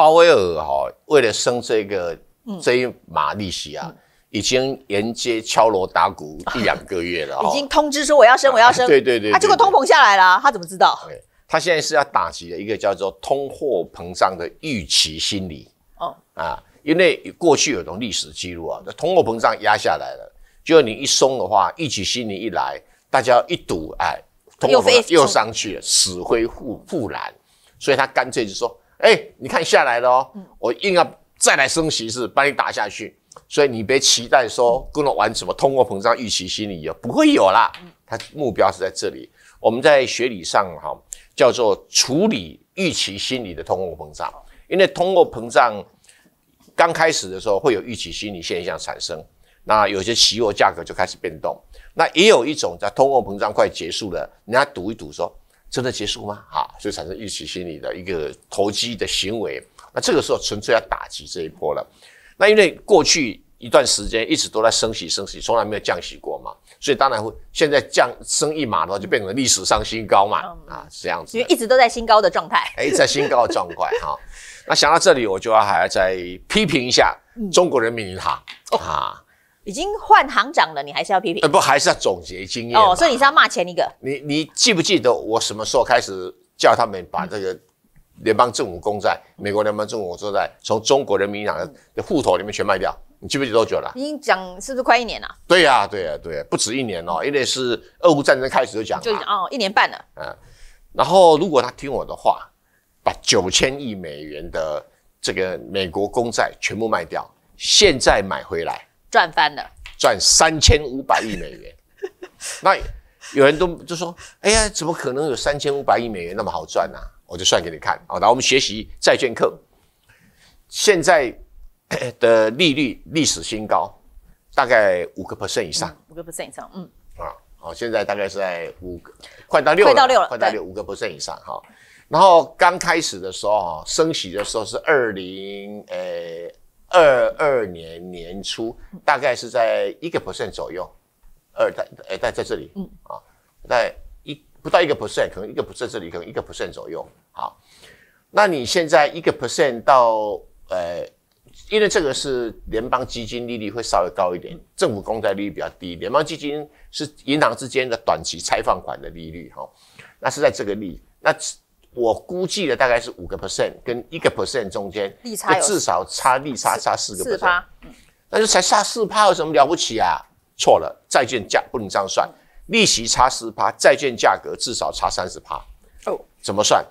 鲍威尔哈为了升这个这一马利息啊，已经沿街敲锣打鼓 一两个月了。已经通知说我要升，我要升。对对对，他结果通膨下来了，他怎么知道？他现在是要打击的一个叫做通货膨胀的预期心理。哦啊，因为过去有种历史记录啊，那通货膨胀压下来了，就你一松的话，预期心理一来，大家一赌，哎，通货又上去了，死灰复复燃。所以他干脆就说。哎，你看下来了哦，我硬要再来升息是把你打下去，所以你别期待说跟我玩什么通货膨胀预期心理，有不会有啦。它目标是在这里。我们在学理上哈叫做处理预期心理的通货膨胀，因为通货膨胀刚开始的时候会有预期心理现象产生，那有些期货价格就开始变动。那也有一种在通货膨胀快结束了，人家赌一赌说。真的结束吗？啊，就产生预期心理的一个投机的行为。那这个时候纯粹要打击这一波了。那因为过去一段时间一直都在升息、升息，从来没有降息过嘛，所以当然会现在降升一码的话，就变成历史新高嘛。啊，是这样子。因为一直都在新高的状态。哎，在新高的状态哈。那想到这里，我就要还要再批评一下中国人民银行啊。已经换行长了，你还是要批评？呃，不，还是要总结经验。哦，所以你是要骂前一个？你你记不记得我什么时候开始叫他们把这个联邦政府公债、美国联邦政府公债从中国人民银行的户头里面全卖掉？你记不记得多久了？已经讲是不是快一年了？对呀，对呀，对，不止一年哦，因为是俄乌战争开始就讲，就哦，一年半了。嗯，然后如果他听我的话，把九千亿美元的这个美国公债全部卖掉，现在买回来。赚翻了，赚三千五百亿美元。那有人都就说：“哎呀，怎么可能有三千五百亿美元那么好赚呢？”我就算给你看啊。来，我们学习债券课。现在 的利率历史新高，大概五个 percent 以上。五个 percent 以上，嗯。啊，好，现在大概是在五个，快到六了，快到六了，快到六，五个 percent 以上。哈。然后刚开始的时候，升息的时候是二零诶。二二年年初大概是在一个 percent 左右，二在诶在在这里，嗯啊，在一不到一个 percent，可能一个 percent 这里可能一个 percent 左右，好，那你现在一个 percent 到呃，因为这个是联邦基金利率会稍微高一点，政府公债利率比较低，联邦基金是银行之间的短期拆放款的利率哈，那是在这个利那。我估计的大概是五个 percent，跟一个 percent 中间利差至少差利差差四个四四那就才差四趴，有什么了不起啊？错了，债券价不能这样算，利息差四趴，债券价格至少差三十趴。哦，怎么算？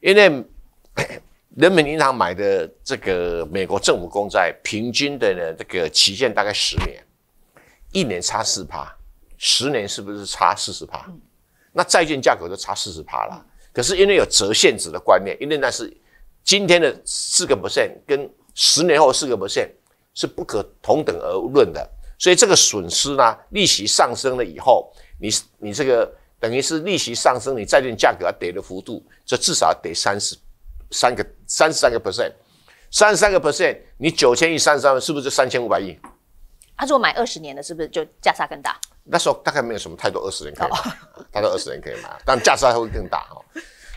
因为 人民银行买的这个美国政府公债，平均的呢这个期限大概十年，一年差四趴，十年是不是差四十趴？那债券价格就差四十趴了。可是因为有折现值的观念，因为那是今天的四个 percent 跟十年后四个 percent 是不可同等而论的，所以这个损失呢，利息上升了以后，你你这个等于是利息上升，你债券价格跌的幅度，这至少得三十三个三十三个 percent，三十三个 percent，你九千亿三十三，是不是就三千五百亿？他如果买二十年的，是不是就价差更大？那时候大概没有什么太多二十人可以，大概二十人可以买，但价值还会更大哈，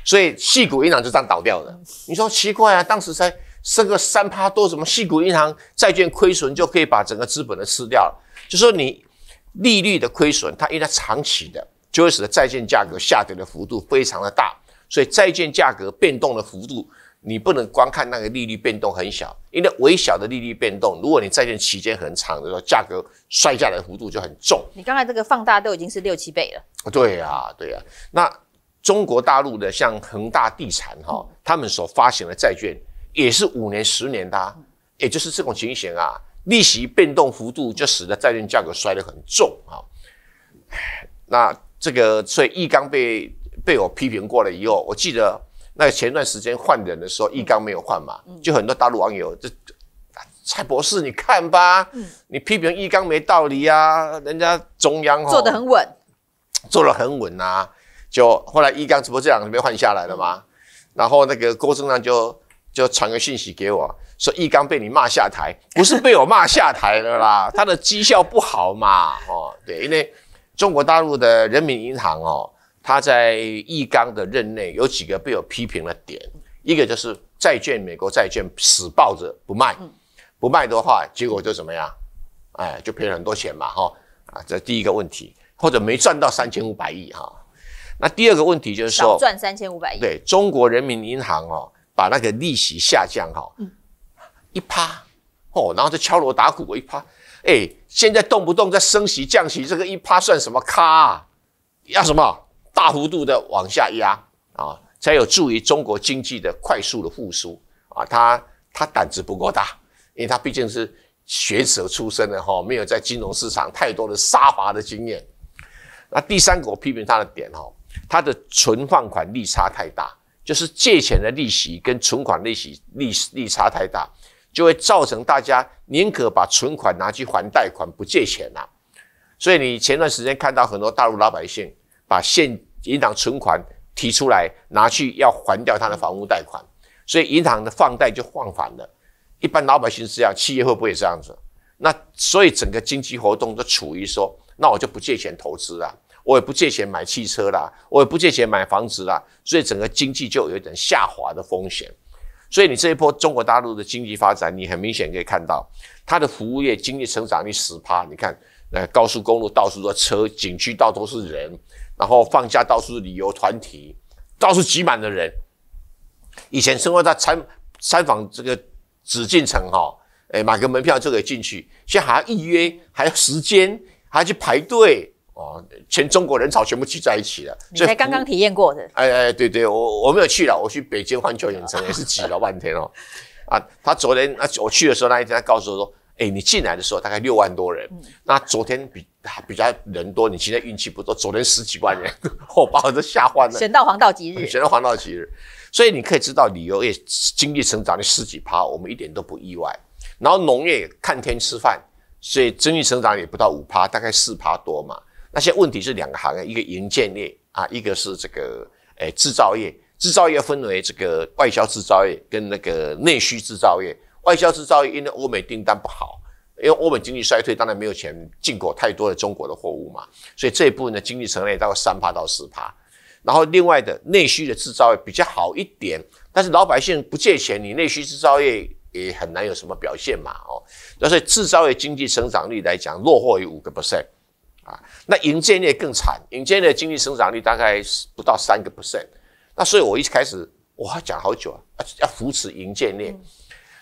所以细谷银行就这样倒掉了。你说奇怪啊？当时在升个三趴多，什么细谷银行债券亏损就可以把整个资本的吃掉了。就说你利率的亏损，它因为是长期的，就会使得债券价格下跌的幅度非常的大，所以债券价格变动的幅度。你不能光看那个利率变动很小，因为微小的利率变动，如果你债券期间很长的时候，价格摔下来的幅度就很重。你刚才这个放大都已经是六七倍了。对呀，对呀。那中国大陆的像恒大地产哈，他们所发行的债券也是五年、十年的，也就是这种情形啊，利息变动幅度就使得债券价格摔得很重啊。那这个所以易刚被被我批评过了以后，我记得。那前段时间换人的时候，易纲没有换嘛，就很多大陆网友就蔡博士，你看吧，你批评易纲没道理啊，人家中央做的很稳，做的很稳啊，就后来易纲只不过这两年被换下来了嘛，然后那个郭正亮就就传个信息给我说易纲被你骂下台，不是被我骂下台了啦，他的绩效不好嘛，哦，对，因为中国大陆的人民银行哦。他在易纲的任内有几个被我批评的点，一个就是债券、美国债券死抱着不卖，不卖的话，结果就怎么样？哎，就赔了很多钱嘛，哈，啊，这第一个问题，或者没赚到三千五百亿哈。那第二个问题就是说，少赚三千五百亿。对，中国人民银行哦，把那个利息下降哈，一趴哦，然后就敲锣打鼓一趴，哎，现在动不动在升息降息，这个一趴算什么咖？要什么？大幅度的往下压啊，才有助于中国经济的快速的复苏啊！他他胆子不够大，因为他毕竟是学者出身的哈，没有在金融市场太多的杀伐的经验。那第三，个我批评他的点哈，他的存放款利差太大，就是借钱的利息跟存款利息利利差太大，就会造成大家宁可把存款拿去还贷款，不借钱呐。所以你前段时间看到很多大陆老百姓把现银行存款提出来拿去要还掉他的房屋贷款，所以银行的放贷就放反了。一般老百姓是这样，企业会不会这样子？那所以整个经济活动都处于说，那我就不借钱投资了，我也不借钱买汽车啦，我也不借钱买房子啦，所以整个经济就有一点下滑的风险。所以你这一波中国大陆的经济发展，你很明显可以看到，它的服务业经济成长率十趴。你看，那高速公路到处都车，景区到处都是人。然后放假到处旅游团体，到处挤满的人。以前生活在三三坊这个紫禁城哈，哎，买个门票就可以进去，现在还要预约，还要时间，还要去排队哦。全中国人潮全部聚在一起了，你才刚刚体验过的。哎哎，对对，我我没有去了，我去北京环球影城也是挤了半天哦。啊，他昨天啊我去的时候那一天他告诉我说。哎，你进来的时候大概六万多人，那昨天比比较人多，你今天运气不错，昨天十几万人，我把我都吓坏了。选到黄道吉日，选到黄道吉日，所以你可以知道旅游业经济成长的十几趴，我们一点都不意外。然后农业看天吃饭，所以经济成长也不到五趴，大概四趴多嘛。那些问题是两个行业，一个银建业啊，一个是这个诶制造业，制造业分为这个外销制造业跟那个内需制造业。外销制造业因为欧美订单不好，因为欧美经济衰退，当然没有钱进口太多的中国的货物嘛，所以这一部分的经济成长大概三趴到四趴。然后另外的内需的制造业比较好一点，但是老百姓不借钱，你内需制造业也很难有什么表现嘛。哦，那所以制造业经济成长率来讲，落后于五个 percent 啊。那银建业更惨，银建业经济成长率大概是不到三个 percent。那所以我一开始我还讲好久啊，要要扶持银建业。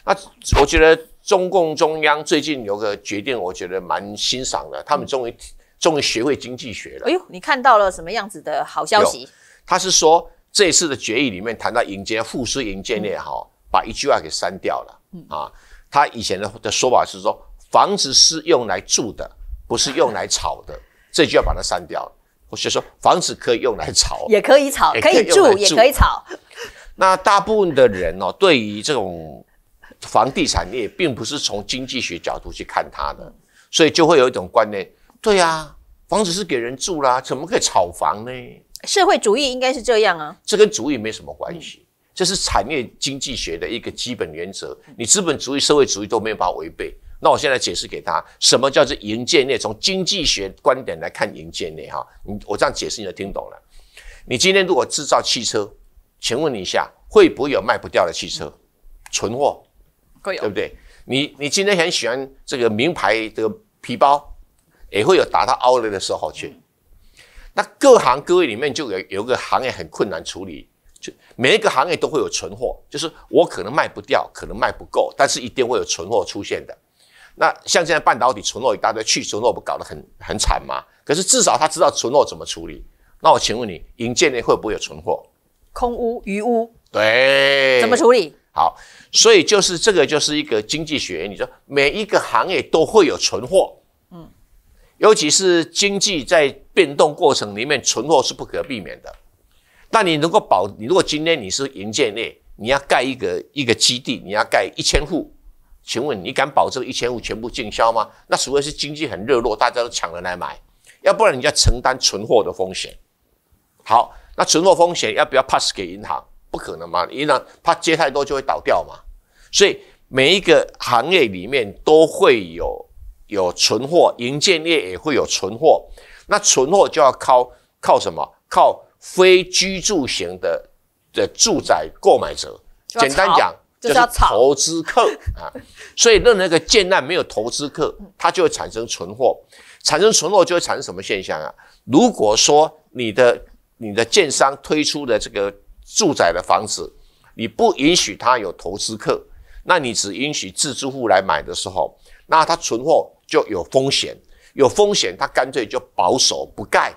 那我觉得中共中央最近有个决定，我觉得蛮欣赏的。他们终于终于学会经济学了。哎呦，你看到了什么样子的好消息？他是说这次的决议里面谈到迎接富士银建也哈，把一句话给删掉了。嗯啊，他以前的的说法是说房子是用来住的，不是用来炒的，这句要把它删掉了。我就说房子可以用来炒，也可以炒，可以住也可以炒。那大部分的人哦，对于这种。房地产业并不是从经济学角度去看它的，所以就会有一种观念：，对啊，房子是给人住啦，怎么可以炒房呢？社会主义应该是这样啊？这跟主义没什么关系，这是产业经济学的一个基本原则，你资本主义、社会主义都没有法违背。那我现在解释给他，什么叫做营建业？从经济学观点来看营建业，哈，你我这样解释你就听懂了。你今天如果制造汽车，请问你一下，会不会有卖不掉的汽车存货？对不对？你你今天很喜欢这个名牌的皮包，也会有打到凹了的时候去。那各行各业里面就有有个行业很困难处理，就每一个行业都会有存货，就是我可能卖不掉，可能卖不够，但是一定会有存货出现的。那像现在半导体存货一大堆，去存货不搞得很很惨吗？可是至少他知道存货怎么处理。那我请问你，银建你会不会有存货？空屋、余屋。对。怎么处理？好，所以就是这个，就是一个经济学。你说每一个行业都会有存货，嗯，尤其是经济在变动过程里面，存货是不可避免的。那你能够保？你如果今天你是银建业，你要盖一个一个基地，你要盖一千户，请问你敢保证一千户全部进销吗？那除非是经济很热络，大家都抢着来买，要不然你要承担存货的风险。好，那存货风险要不要 pass 给银行？不可能嘛？因为怕接太多就会倒掉嘛。所以每一个行业里面都会有有存货，营建业也会有存货。那存货就要靠靠什么？靠非居住型的的住宅购买者，简单讲就是投资客啊。所以任何一个建案没有投资客，它就会产生存货。产生存货就会产生什么现象啊？如果说你的你的建商推出的这个住宅的房子，你不允许他有投资客，那你只允许自住户来买的时候，那他存货就有风险，有风险他干脆就保守不盖。